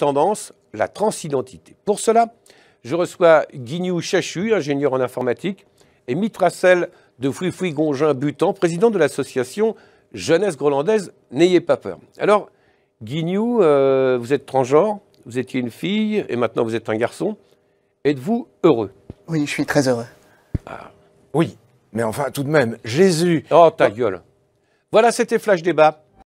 tendance, la transidentité. Pour cela, je reçois Guignou Chachu, ingénieur en informatique, et Mitracel de Fouifoui gongin Butan, président de l'association Jeunesse Grolandaise N'ayez pas peur. Alors, Guignou, euh, vous êtes transgenre, vous étiez une fille et maintenant vous êtes un garçon. Êtes-vous heureux Oui, je suis très heureux. Ah, oui, mais enfin, tout de même, Jésus. Oh, ta gueule. Voilà, c'était Flash Débat.